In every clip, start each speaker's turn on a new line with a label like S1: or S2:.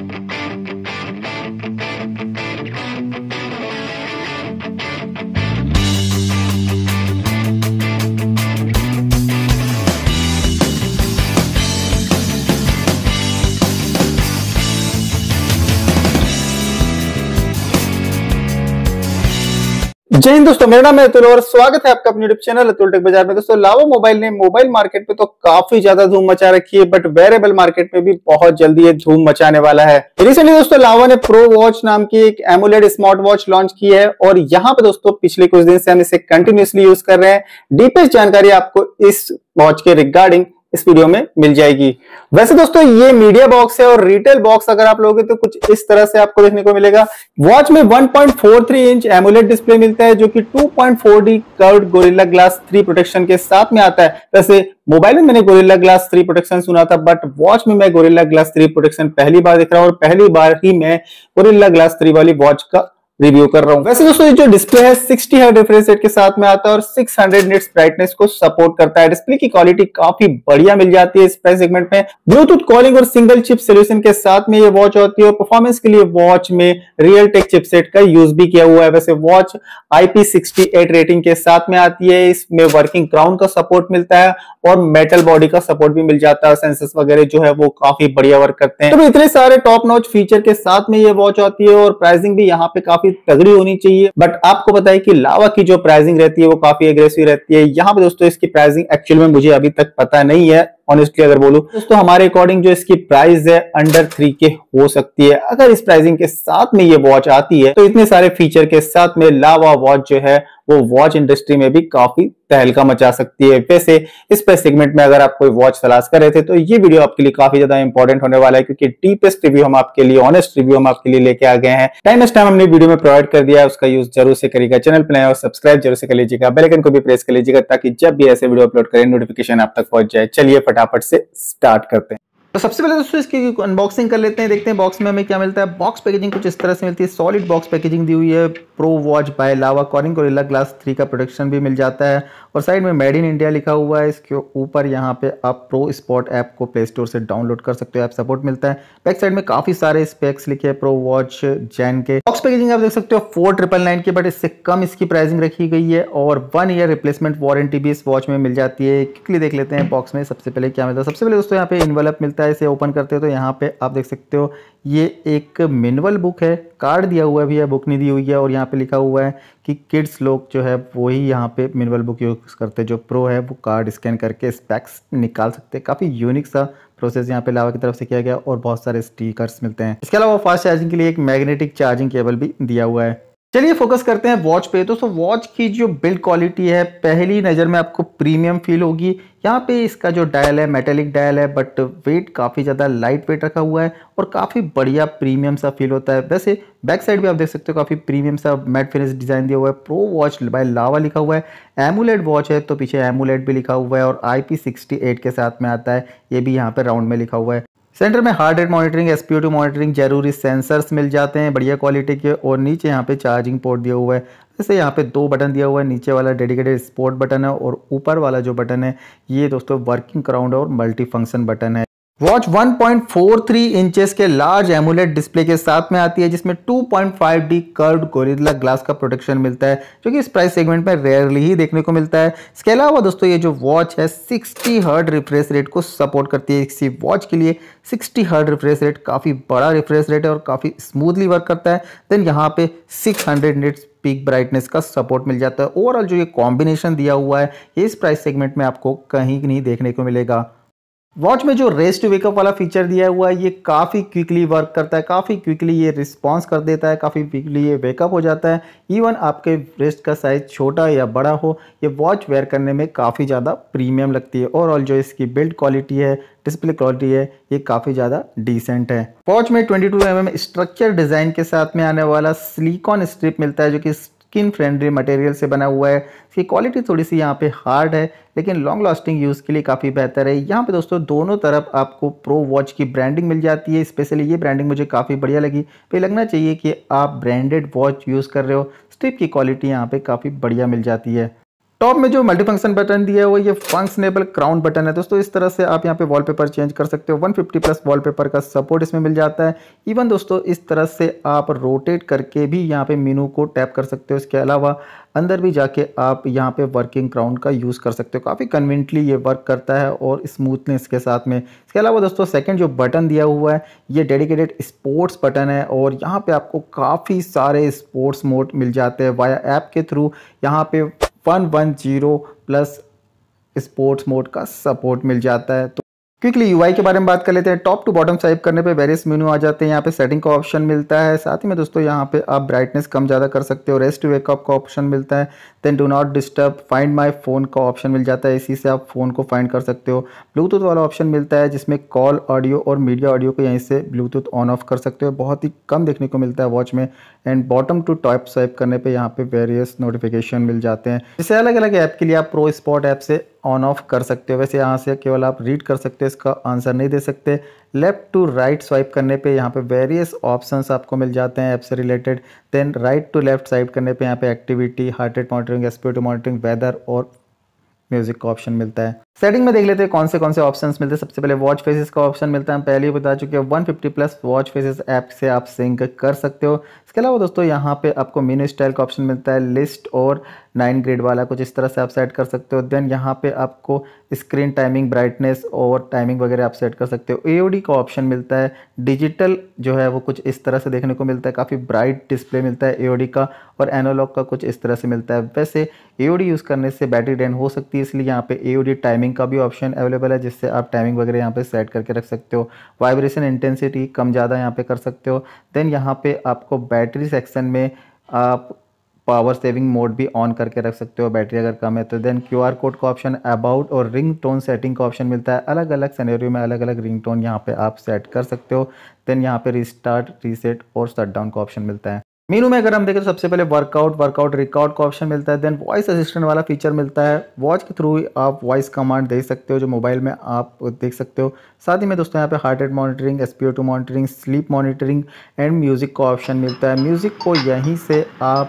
S1: Thank you. जय हिंद दोस्तों मेरा नाम है अतुल और स्वागत है आपका अपने यूट्यूब चैनल अतुल टेक बाजार में दोस्तों लावा मोबाइल ने मोबाइल मार्केट पे तो काफी ज्यादा धूम मचा रखी है बट वेरेबल मार्केट में भी बहुत जल्दी ये धूम मचाने वाला है रिसेंटली दोस्तों लावा ने प्रो वॉच नाम की एक एमुलेट स्मार्ट वॉच लॉन्च की है और यहाँ पे दोस्तों पिछले कुछ दिन से हम इसे कंटिन्यूसली यूज कर रहे हैं डीपेस्ट जानकारी आपको इस वॉच के रिगार्डिंग इस वीडियो में मिल जाएगी वैसे दोस्तों ये मीडिया बॉक्स है और रिटेल बॉक्स अगर आप लोगे तो कुछ इस तरह से आपको देखने को मिलेगा वॉच में 1.43 इंच एमुलेट डिस्प्ले मिलता है जो कि 2.4 D curve Gorilla Glass 3 protection के साथ में आता है वैसे मोबाइल में मैंने गोरिल्ला ग्लास 3 प्रोटेक्शन सुना था बट वॉच में मैं गोरिल्ला ग्लास 3 प्रोटेक्शन पहली बार देख रहा हूं और पहली बार ही मैं गोरिल्ला ग्लास थ्री वाली वॉच का रिव्यू कर रहा हूँ वैसे दोस्तों ये जो डिस्प्ले है 60 हर्ट रिफ्रेश रेट के साथ में आता है और 600 निट्स ब्राइटनेस को सपोर्ट करता है डिस्प्ले की क्वालिटी काफी बढ़िया मिल जाती है इस प्राइस सेगमेंट में ब्लूटूथ कॉलिंग और सिंगल चिप सोल्यूशन के साथ में ये वॉच होती है और परफॉर्मेंस के लिए वॉच में रियल टेक चिपसेट का यूज भी किया हुआ है वैसे वॉच आईपी रेटिंग के साथ में आती है इसमें वर्किंग क्राउन का सपोर्ट मिलता है और मेटल बॉडी का सपोर्ट भी मिल जाता है सेंसर्स वगैरह जो है वो काफी बढ़िया वर्क करते हैं तो इतने सारे टॉप नॉच फीचर के साथ में ये वॉच आती है और प्राइसिंग भी यहाँ पे काफी काफी तगड़ी होनी चाहिए बट आपको बताए कि लावा की जो प्राइसिंग रहती है वो काफी एग्रेसिव रहती है यहाँ पे दोस्तों इसकी प्राइसिंग एक्चुअल में मुझे अभी तक पता नहीं है ऑनेस्टली अगर बोलू दोस्तों हमारे अकॉर्डिंग जो इसकी प्राइस है अंडर थ्री के हो सकती है अगर इस प्राइसिंग के साथ में ये वॉच आती है तो इतने सारे फीचर के साथ में लावा वॉच जो है वो वॉच इंडस्ट्री में भी काफी तहलका मचा सकती है वैसे इस पे सेगमेंट में अगर आप कोई वॉच तलाश कर रहे थे तो ये वीडियो आपके लिए काफी ज्यादा इंपॉर्टेंट होने वाला है क्योंकि डीपेस्ट रिव्यू हम आपके लिए ऑनेस्ट रिव्यू हम आपके लिए लेके आ गए हैं टाइम एस टाइम हमने वीडियो में प्रोवाइड कर दिया है उसका यूज जरूर से करेगा चैनल पर और सब्सक्राइब जरूर से कर लीजिएगा बेलकन को भी प्रेस कर लीजिएगा ताकि जब भी ऐसे वीडियो अपलोड करें नोटिफिकेशन आप तक पहुंच जाए चलिए फटा फटाफट से स्टार्ट करते हैं तो सबसे पहले दोस्तों इसकी अनबॉक्सिंग कर लेते हैं देखते हैं बॉक्स में हमें क्या मिलता है बॉक्स पैकेजिंग कुछ इस तरह से मिलती है सॉलिड बॉक्स पैकेजिंग दी हुई है pro watch by Lava Corning Gorilla Glass three का प्रोडक्शन भी मिल जाता है और साइड में मेड इन इंडिया लिखा हुआ है इसके ऊपर यहाँ पे आप प्रो स्पॉट ऐप को प्ले स्टोर से डाउनलोड कर सकते हो ऐप सपोर्ट मिलता है बैक साइड में काफ़ी सारे स्पेक्स लिखे हैं प्रो वॉच जैन के बॉक्स पैकेजिंग आप देख सकते हो फोर ट्रिपल नाइन की बट इससे कम इसकी प्राइसिंग रखी गई है और वन ईयर रिप्लेसमेंट वारंटी भी इस वॉच में मिल जाती है क्विकली देख लेते हैं बॉक्स में सबसे पहले क्या मिलता है सबसे पहले दोस्तों यहाँ पे इन्वेलप मिलता है है इसे ओपन करते हो तो यहाँ पे आप देख सकते हो ये एक मिनवल बुक है कार्ड दिया हुआ भी है बुक नहीं दी हुई है और यहाँ पे लिखा हुआ है कि किड्स लोग जो है वही यहाँ पे मिनवल बुक यूज़ करते हैं जो प्रो है वो कार्ड स्कैन करके स्पैक्स निकाल सकते हैं काफ़ी यूनिक सा प्रोसेस यहाँ पे लावा की तरफ से किया गया और बहुत सारे स्टीकर्स मिलते हैं इसके अलावा फास्ट चार्जिंग के लिए एक मैग्नेटिक चार्जिंग केबल भी दिया हुआ है चलिए फोकस करते हैं वॉच पे दोस्तों वॉच की जो बिल्ड क्वालिटी है पहली नज़र में आपको प्रीमियम फील होगी यहाँ पे इसका जो डायल है मेटेलिक डायल है बट वेट काफ़ी ज़्यादा लाइट वेट रखा हुआ है और काफ़ी बढ़िया प्रीमियम सा फील होता है वैसे बैक साइड भी आप देख सकते हो काफ़ी प्रीमियम सा मेट फिनिश डिज़ाइन दिया हुआ है प्रो वॉच बाय लावा लिखा हुआ है एमुलेट वॉच है तो पीछे एमुलेट भी लिखा हुआ है और आई के साथ में आता है ये भी यहाँ पर राउंड में लिखा हुआ है सेंटर में heart rate monitoring S P monitoring जरूरी सेंसर्स मिल जाते हैं बढ़िया क्वालिटी के और नीचे यहाँ पे चार्जिंग पोर्ट दिया हुआ है जैसे यहाँ पे दो बटन दिया हुआ है नीचे वाला डेडिकेटेड स्पोर्ट बटन है और ऊपर वाला जो बटन है ये दोस्तों वर्किंग क्राउंड और मल्टी फंक्शन बटन है वॉच 1.43 इंचेस के लार्ज एमुलेट डिस्प्ले के साथ में आती है जिसमें point five D curved Gorilla Glass का प्रोटेक्शन मिलता है जो कि इस प्राइस सेगमेंट में रेयरली ही देखने को मिलता है इसके अलावा दोस्तों ये जो वॉच है 60 हर्ड रिफ्रेश रेट को सपोर्ट करती है इसी वॉच के लिए 60 हर्ड रिफ्रेश रेट काफ़ी बड़ा रिफ्रेश रेट है और काफ़ी स्मूथली वर्क करता है देन यहाँ पे सिक्स हंड्रेड पीक ब्राइटनेस का सपोर्ट मिल जाता है ओवरऑल जो ये कॉम्बिनेशन दिया हुआ है ये इस प्राइस सेगमेंट में आपको कहीं नहीं देखने को मिलेगा वॉच में जो रेस्ट वेकअप वाला फीचर दिया हुआ है ये काफ़ी क्विकली वर्क करता है काफ़ी क्विकली ये रिस्पॉन्स कर देता है काफ़ी क्विकली ये वेकअप हो जाता है इवन आपके रेस्ट का साइज़ छोटा या बड़ा हो ये वॉच वेयर करने में काफ़ी ज़्यादा प्रीमियम लगती है ओवरऑल जो इसकी बिल्ड क्वालिटी है डिस्प्ले क्वालिटी है ये काफ़ी ज़्यादा डिसेंट है वॉच में twenty two M structure design के साथ में आने वाला सिलिकॉन स्ट्रिप मिलता है जो कि स्किन फ्रेंडली मटेरियल से बना हुआ है इसकी क्वालिटी थोड़ी सी यहाँ पे हार्ड है लेकिन लॉन्ग लास्टिंग यूज़ के लिए काफ़ी बेहतर है यहाँ पे दोस्तों दोनों तरफ आपको प्रो वॉच की ब्रांडिंग मिल जाती है स्पेशली ये ब्रांडिंग मुझे काफ़ी बढ़िया लगी पे तो लगना चाहिए कि आप ब्रांडेड वॉच यूज़ कर रहे हो स्टिप की क्वालिटी यहाँ पर काफ़ी बढ़िया मिल जाती है टॉप में जो मल्टी फंक्शन बटन दिया है वो ये फंक्शनेबल क्राउन बटन है दोस्तों इस तरह से आप यहाँ पे वॉलपेपर चेंज कर सकते हो 150 प्लस वॉलपेपर का सपोर्ट इसमें मिल जाता है इवन दोस्तों इस तरह से आप रोटेट करके भी यहाँ पे मेनू को टैप कर सकते हो इसके अलावा अंदर भी जाके आप यहाँ पे वर्किंग क्राउन का यूज़ कर सकते हो काफ़ी कन्वीनटली ये वर्क करता है और स्मूथनेस के साथ में इसके अलावा दोस्तों सेकेंड जो बटन दिया हुआ है ये डेडिकेटेड स्पोर्ट्स बटन है और यहाँ पर आपको काफ़ी सारे स्पोर्ट्स मोड मिल जाते हैं वाया ऐप के थ्रू यहाँ पे one one zero plus sports mode का सपोर्ट मिल जाता है तो क्विकली यूआई के बारे में बात कर लेते हैं टॉप टू बॉटम स्वाइप करने पे वेरियस मेन्यू आ जाते हैं यहाँ पे सेटिंग का ऑप्शन मिलता है साथ ही में दोस्तों यहाँ पे आप ब्राइटनेस कम ज़्यादा कर सकते हो रेस्ट वेकअप का ऑप्शन मिलता है then do not disturb find my phone का ऑप्शन मिल जाता है इसी से आप फ़ोन को फाइंड कर सकते हो ब्लूटूथ वाला ऑप्शन मिलता है जिसमें कॉल ऑडियो और मीडिया ऑडियो को यहीं से ब्लूटूथ ऑन ऑफ कर सकते हो बहुत ही कम देखने को मिलता है वॉच में and bottom to top swipe करने पे यहाँ पे वेरियस नोटिफिकेशन मिल जाते हैं जैसे अलग अलग ऐप के लिए आप प्रो स्पॉट ऐप से ऑन ऑफ कर सकते हो वैसे यहाँ से केवल आप रीड कर सकते हो इसका आंसर नहीं दे सकते लेफ़्ट टू राइट स्वाइप करने पे यहाँ पे वेरियस ऑप्शंस आपको मिल जाते हैं ऐप से related then right to left swipe करने पे यहाँ पे activity heart rate monitoring SPT monitoring weather और म्यूज़िक का ऑप्शन मिलता है सेटिंग में देख लेते हैं कौन से कौन से ऑप्शन मिलते हैं सबसे पहले वॉच फेसेस का ऑप्शन मिलता है हम पहले ही बता चुके हैं 150 प्लस वॉच फेसेस ऐप से आप सिंक कर सकते हो इसके अलावा दोस्तों यहाँ पे आपको मेनू स्टाइल का ऑप्शन मिलता है लिस्ट और नाइन ग्रेड वाला कुछ इस तरह से आप सेट कर सकते हो देन यहाँ पे आपको स्क्रीन टाइमिंग ब्राइटनेस और टाइमिंग वगैरह आप सेट कर सकते हो ए का ऑप्शन मिलता है डिजिटल जो है वो कुछ इस तरह से देखने को मिलता है काफ़ी ब्राइट डिस्प्ले मिलता है ए का और एनोलॉग का कुछ इस तरह से मिलता है वैसे ए यूज़ करने से बैटरी ड्रेन हो सकती है इसलिए यहाँ पे ए टाइमिंग टाइमिंग का भी ऑप्शन अवेलेबल है जिससे आप टाइमिंग वगैरह यहाँ पे सेट करके रख सकते हो वाइब्रेशन इंटेंसिटी कम ज़्यादा यहाँ पे कर सकते हो देन यहाँ पे आपको बैटरी सेक्शन में आप पावर सेविंग मोड भी ऑन करके रख सकते हो बैटरी अगर कम है तो देन क्यू आर कोड का ऑप्शन अबाउट और रिंग टोन सेटिंग का ऑप्शन मिलता है अलग अलग सनेरियो में अलग अलग रिंग टोन यहाँ पर आप सेट कर सकते हो देन यहाँ पर रिस्टार्ट रीसेट और शट डाउन का ऑप्शन मिलता है मेनू में अगर हम देखें तो सबसे पहले वर्कआउट वर्कआउट रिकॉर्ड का ऑप्शन मिलता है देन वॉइस असिस्टेंट वाला फीचर मिलता है वॉच के थ्रू आप वॉइस कमांड दे सकते हो जो मोबाइल में आप देख सकते हो साथ ही में दोस्तों यहाँ पे heart rate monitoring S P monitoring sleep monitoring and music का ऑप्शन मिलता है म्यूज़िक को यहीं से आप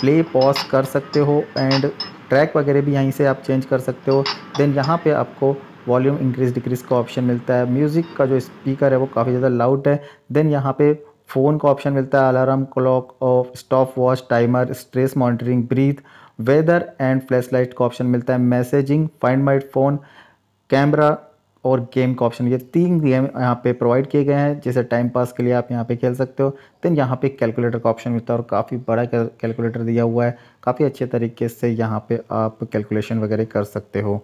S1: प्ले पॉज कर सकते हो एंड ट्रैक वगैरह भी यहीं से आप चेंज कर सकते हो देन यहाँ पर आपको वॉल्यूम इंक्रीज डिक्रीज का ऑप्शन मिलता है म्यूज़िक का जो स्पीकर है वो काफ़ी ज़्यादा लाउड है देन यहाँ पे फ़ोन का ऑप्शन मिलता है alarm clock off stopwatch timer stress monitoring breath weather and flashlight का ऑप्शन मिलता है messaging find my phone camera और गेम का ऑप्शन ये तीन गेम यहाँ पे प्रोवाइड किए गए हैं जैसे टाइम पास के लिए आप यहाँ पे खेल सकते हो देन यहाँ पे कैलकुलेटर का ऑप्शन मिलता है और काफ़ी बड़ा कैलकुलेटर दिया हुआ है काफ़ी अच्छे तरीके से यहाँ पे आप कैलकुलेशन वगैरह कर सकते हो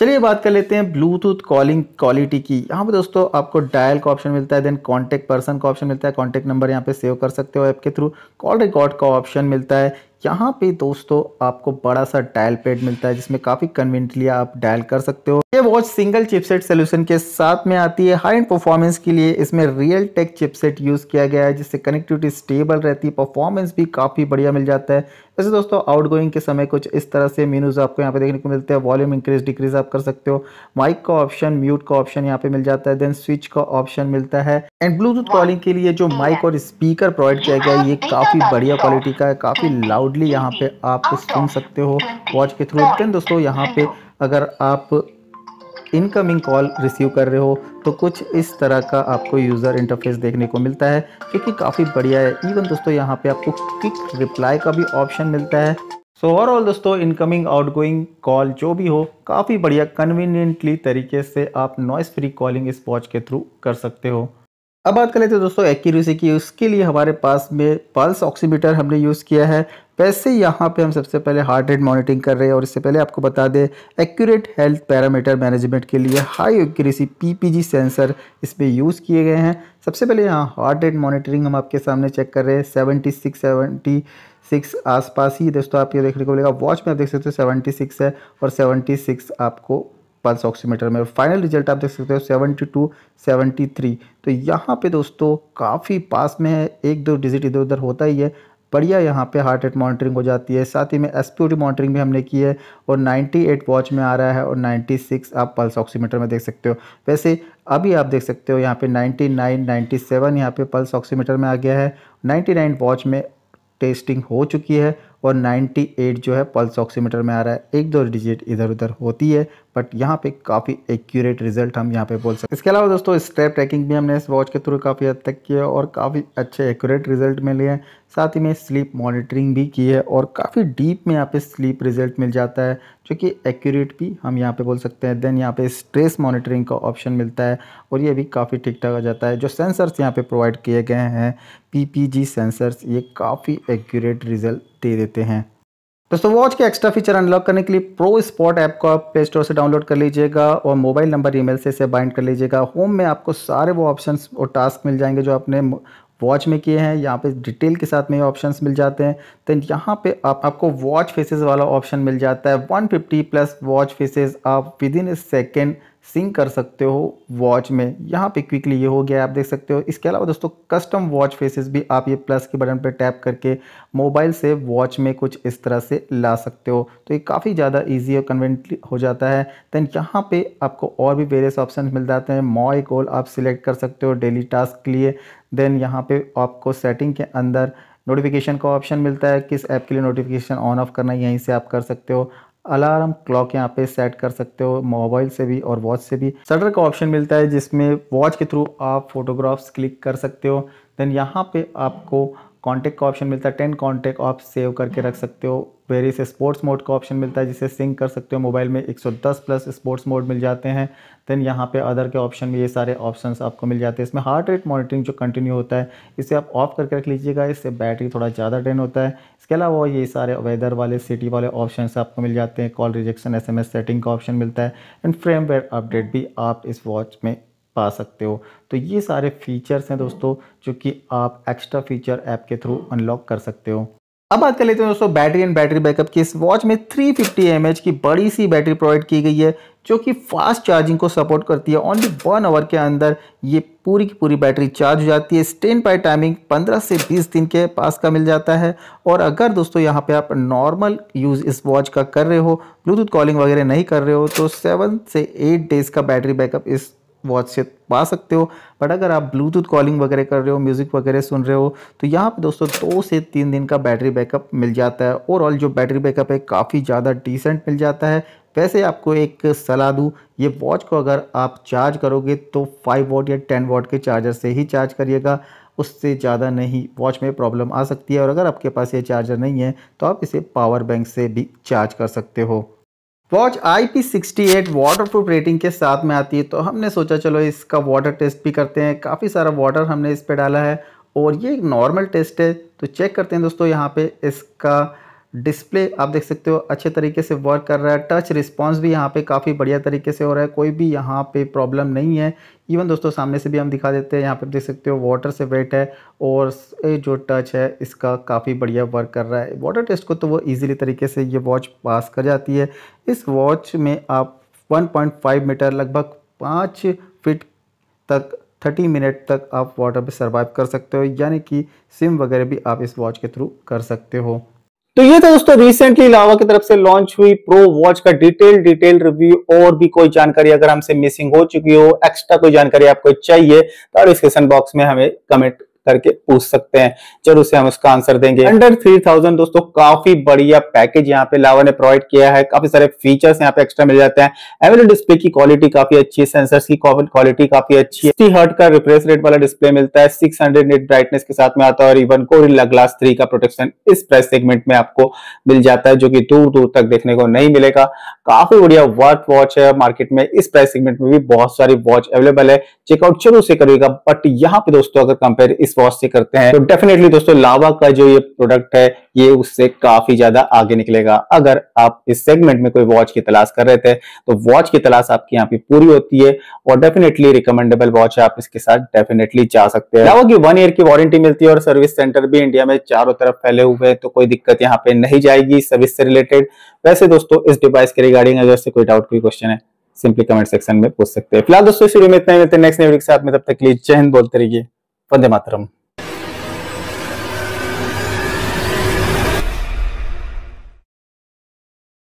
S1: चलिए बात कर लेते हैं ब्लूटूथ कॉलिंग क्वालिटी की यहाँ पे दोस्तों आपको डायल का ऑप्शन मिलता है देन कॉन्टैक्ट पर्सन का ऑप्शन मिलता है कॉन्टैक्ट नंबर यहाँ पे सेव कर सकते हो ऐप के थ्रू कॉल रिकॉर्ड का ऑप्शन मिलता है यहाँ पे दोस्तों आपको बड़ा सा डायल पैड मिलता है जिसमें काफ़ी कन्वीनियंटली आप डायल कर सकते हो ये वॉच सिंगल चिपसेट सोल्यूशन के साथ में आती है हाई एंड परफॉर्मेंस के लिए इसमें रियल टेक चिपसेट यूज़ किया गया है जिससे कनेक्टिविटी स्टेबल रहती है परफॉर्मेंस भी काफ़ी बढ़िया मिल जाता है वैसे दोस्तों आउटगोइंग के समय कुछ इस तरह से मेनूज आपको यहाँ पे देखने को मिलते हैं वॉल्यूम इंक्रीज डिक्रीज आप कर सकते हो माइक का ऑप्शन म्यूट का ऑप्शन यहाँ पे मिल जाता है देन स्विच का ऑप्शन मिलता है एंड ब्लूटूथ कॉलिंग के लिए जो माइक और स्पीकर प्रोवाइड किया गया है ये काफ़ी बढ़िया क्वालिटी का है काफ़ी लाउड लाउडली यहाँ पे आप सुन सकते हो वॉच के थ्रू देन दोस्तों यहाँ पे अगर आप इनकमिंग कॉल रिसीव कर रहे हो तो कुछ इस तरह का आपको यूज़र इंटरफेस देखने को मिलता है क्योंकि काफ़ी बढ़िया है इवन दोस्तों यहाँ पे आपको क्विक रिप्लाई का भी ऑप्शन मिलता है सो so ओवरऑल दोस्तों इनकमिंग आउटगोइंग कॉल जो भी हो काफ़ी बढ़िया कन्वीनियंटली तरीके से आप नॉइस फ्री कॉलिंग इस वॉच के थ्रू कर सकते हो अब बात कर लेते हैं दोस्तों एक्यूरेसी की उसके लिए हमारे पास में पल्स ऑक्सीमीटर हमने यूज़ किया है वैसे यहाँ पे हम सबसे पहले हार्ट रेट मॉनिटरिंग कर रहे हैं और इससे पहले आपको बता दें एक्यूरेट हेल्थ पैरामीटर मैनेजमेंट के लिए हाई एक्यूरेसी पीपीजी सेंसर इसमें यूज़ किए गए हैं सबसे पहले यहाँ हार्ट रेट मॉनिटरिंग हम आपके सामने चेक कर रहे हैं सेवेंटी सिक्स सेवेंटी सिक्स आसपास ही दोस्तों आप ये देखने को मिलेगा वॉच में आप देख सकते हो सेवेंटी सिक्स है और सेवेंटी सिक्स आपको पल्स ऑक्सीमीटर में फाइनल रिजल्ट आप देख सकते हो सेवेंटी टू सेवेंटी थ्री तो यहाँ पे दोस्तों काफ़ी पास में है एक दो डिजिट इधर उधर होता ही है बढ़िया यहाँ पे हार्ट रेट मॉनिटरिंग हो जाती है साथ ही में एस मॉनिटरिंग भी हमने की है और 98 वॉच में आ रहा है और 96 आप पल्स ऑक्सीमीटर में देख सकते हो वैसे अभी आप देख सकते हो यहाँ पे 99, 97 यहाँ पे पल्स ऑक्सीमीटर में आ गया है 99 वॉच में टेस्टिंग हो चुकी है और 98 जो है पल्स ऑक्सीमीटर में आ रहा है एक दो डिजिट इधर उधर होती है बट यहाँ पे काफ़ी एक्यूरेट रिजल्ट हम यहाँ पे बोल सकते इसके अलावा दोस्तों स्टेप ट्रैकिंग भी हमने इस वॉच के थ्रू काफ़ी हद तक की है और काफ़ी अच्छे एक्यूरेट रिजल्ट मिले हैं साथ ही में स्लीप मॉनिटरिंग भी की है और काफ़ी डीप में यहाँ पे स्लीप रिजल्ट मिल जाता है जो कि एक्यूरेट भी हम यहाँ पे बोल सकते हैं देन यहाँ पे स्ट्रेस मॉनिटरिंग का ऑप्शन मिलता है और ये भी काफ़ी ठीक ठाक आ जाता है जो सेंसर्स यहाँ पे प्रोवाइड किए गए हैं पीपीजी सेंसर्स ये काफ़ी एक्यूरेट रिजल्ट दे देते हैं दोस्तों वॉच के एक्स्ट्रा फीचर अनलॉक करने के लिए प्रो स्पॉट ऐप को आप प्ले स्टोर से डाउनलोड कर लीजिएगा और मोबाइल नंबर ईमेल से इसे बाइंड कर लीजिएगा होम में आपको सारे वो ऑप्शंस और टास्क मिल जाएंगे जो आपने वॉच में किए हैं यहाँ पे डिटेल के साथ में ये ऑप्शन मिल जाते हैं देन यहाँ पे आप आपको वॉच फेसेस वाला ऑप्शन मिल जाता है 150 प्लस वॉच फेसेस आप within a second sync कर सकते हो वॉच में यहाँ पे क्विकली ये हो गया आप देख सकते हो इसके अलावा दोस्तों कस्टम वॉच फेसेस भी आप ये प्लस के बटन पर टैप करके मोबाइल से वॉच में कुछ इस तरह से ला सकते हो तो ये काफ़ी ज़्यादा ईजी और कन्वेंटली हो जाता है देन यहाँ पे आपको और भी वेरियस ऑप्शन मिल जाते हैं मॉय कॉल आप सिलेक्ट कर सकते हो डेली टास्क के लिए देन यहाँ पर आपको सेटिंग के अंदर नोटिफिकेशन का ऑप्शन मिलता है किस ऐप के लिए नोटिफिकेशन ऑन ऑफ करना है यहीं से आप कर सकते हो अलार्म क्लॉक यहाँ पे सेट कर सकते हो मोबाइल से भी और वॉच से भी शटर का ऑप्शन मिलता है जिसमें वॉच के थ्रू आप फोटोग्राफ्स क्लिक कर सकते हो देन यहाँ पे आपको कॉन्टेक्ट का ऑप्शन मिलता है टेन कॉन्टैक्ट आप सेव करके रख सकते हो वेरियस स्पोर्ट्स मोड का ऑप्शन मिलता है जिसे सिंक कर सकते हो मोबाइल में 110 प्लस स्पोर्ट्स मोड मिल जाते हैं देन यहाँ पे अदर के ऑप्शन में ये सारे ऑप्शन आपको मिल जाते हैं इसमें हार्ट रेट मॉनिटरिंग जो कंटिन्यू होता है इसे आप ऑफ करके रख लीजिएगा इससे बैटरी थोड़ा ज़्यादा ड्रेन होता है इसके अलावा ये सारे वेदर वाले सिटी वाले ऑप्शन आपको मिल जाते हैं कॉल रिजेक्शन एस सेटिंग का ऑप्शन मिलता है एंड फ्रेमवेयर अपडेट भी आप इस वॉच में पा सकते हो तो ये सारे फीचर्स हैं दोस्तों जो कि आप एक्स्ट्रा फीचर ऐप के थ्रू अनलॉक कर सकते हो अब बात कर लेते हैं दोस्तों बैटरी एंड बैटरी बैकअप की इस वॉच में 350 फिफ्टी की बड़ी सी बैटरी प्रोवाइड की गई है जो कि फास्ट चार्जिंग को सपोर्ट करती है ऑनली वन आवर के अंदर ये पूरी की पूरी बैटरी चार्ज हो जाती है स्टैंड बाई टाइमिंग 15 से 20 दिन के पास का मिल जाता है और अगर दोस्तों यहाँ पे आप नॉर्मल यूज़ इस वॉच का कर रहे हो ब्लूटूथ कॉलिंग वगैरह नहीं कर रहे हो तो सेवन से एट डेज़ का बैटरी बैकअप इस से पा सकते हो बट अगर आप ब्लूटूथ कॉलिंग वगैरह कर रहे हो म्यूज़िक वगैरह सुन रहे हो तो यहाँ पे दोस्तों दो से तीन दिन का बैटरी बैकअप मिल जाता है ओवरऑल जो बैटरी बैकअप है काफ़ी ज़्यादा डिसेंट मिल जाता है वैसे आपको एक सलाह दूँ ये वॉच को अगर आप चार्ज करोगे तो फाइव वॉट या टेन वॉट के चार्जर से ही चार्ज करिएगा उससे ज़्यादा नहीं वॉच में प्रॉब्लम आ सकती है और अगर आपके पास ये चार्जर नहीं है तो आप इसे पावर बैंक से भी चार्ज कर सकते हो watch IP sixty eight proof rating के साथ में आती है तो हमने सोचा चलो इसका वाटर टेस्ट भी करते हैं काफ़ी सारा वाटर हमने इस पर डाला है और ये एक नॉर्मल टेस्ट है तो चेक करते हैं दोस्तों यहाँ पे इसका डिस्प्ले आप देख सकते हो अच्छे तरीके से वर्क कर रहा है टच रिस्पॉन्स भी यहाँ पे काफ़ी बढ़िया तरीके से हो रहा है कोई भी यहाँ पे प्रॉब्लम नहीं है इवन दोस्तों सामने से भी हम दिखा देते हैं यहाँ पे देख सकते हो वाटर से वेट है और जो टच है इसका काफ़ी बढ़िया वर्क कर रहा है वाटर टेस्ट को तो वो ईजिली तरीके से ये वॉच पास कर जाती है इस वॉच में आप वन मीटर लगभग पाँच फिट तक थर्टी मिनट तक आप वाटर पे सर्वाइव कर सकते हो यानी कि सिम वगैरह भी आप इस वॉच के थ्रू कर सकते हो तो ये था दोस्तों रिसेंटली लावा की तरफ से लॉन्च हुई प्रो वॉच का डिटेल डिटेल रिव्यू और भी कोई जानकारी अगर हमसे मिसिंग हो चुकी हो एक्स्ट्रा कोई जानकारी आपको चाहिए तो डिस्क्रिप्शन बॉक्स में हमें कमेंट करके पूछ सकते हैं जरूर से हम उसका आंसर देंगे अंडर थ्री थाउजेंड दोस्तों काफी बढ़िया पैकेज यहाँ पे लावा ने प्रोवाइड किया है काफी सारे फीचर्स यहाँ पे एक्स्ट्रा मिल जाते हैं एमोलेड डिस्प्ले की क्वालिटी काफी अच्छी है सेंसर्स की क्वालिटी काफी अच्छी है हर्ट का रिफ्रेश रेट वाला डिस्प्ले मिलता है सिक्स हंड्रेड ब्राइटनेस के साथ में आता है और इवन कोरिल्ला ग्लास थ्री का प्रोटेक्शन इस प्राइस सेगमेंट में आपको मिल जाता है जो कि दूर दूर तक देखने को नहीं मिलेगा काफी बढ़िया वर्थ वॉच है मार्केट में इस प्राइस सेगमेंट में भी बहुत सारी वॉच अवेलेबल है चेकआउट जरूर से करिएगा बट यहाँ पे दोस्तों अगर कंपेयर इस वॉश से करते हैं तो डेफिनेटली दोस्तों लावा का जो ये प्रोडक्ट है ये उससे काफी ज्यादा आगे निकलेगा अगर आप इस सेगमेंट में कोई वॉच की तलाश कर रहे थे तो वॉच की तलाश आपकी यहाँ पे पूरी होती है और डेफिनेटली रिकमेंडेबल वॉच आप इसके साथ डेफिनेटली जा सकते हैं लावा की वन ईयर की वारंटी मिलती है और सर्विस सेंटर भी इंडिया में चारों तरफ फैले हुए हैं तो कोई दिक्कत यहाँ पे नहीं जाएगी सर्विस से रिलेटेड वैसे दोस्तों इस डिवाइस के रिगार्डिंग अगर से कोई डाउट कोई क्वेश्चन है सिंपली कमेंट सेक्शन में पूछ सकते हैं फिलहाल दोस्तों शुरू में इतना ही मिलते हैं नेक्स्ट वीडियो के साथ में तब तक लिए जय हिंद बोलते रहिए वंदे मातरम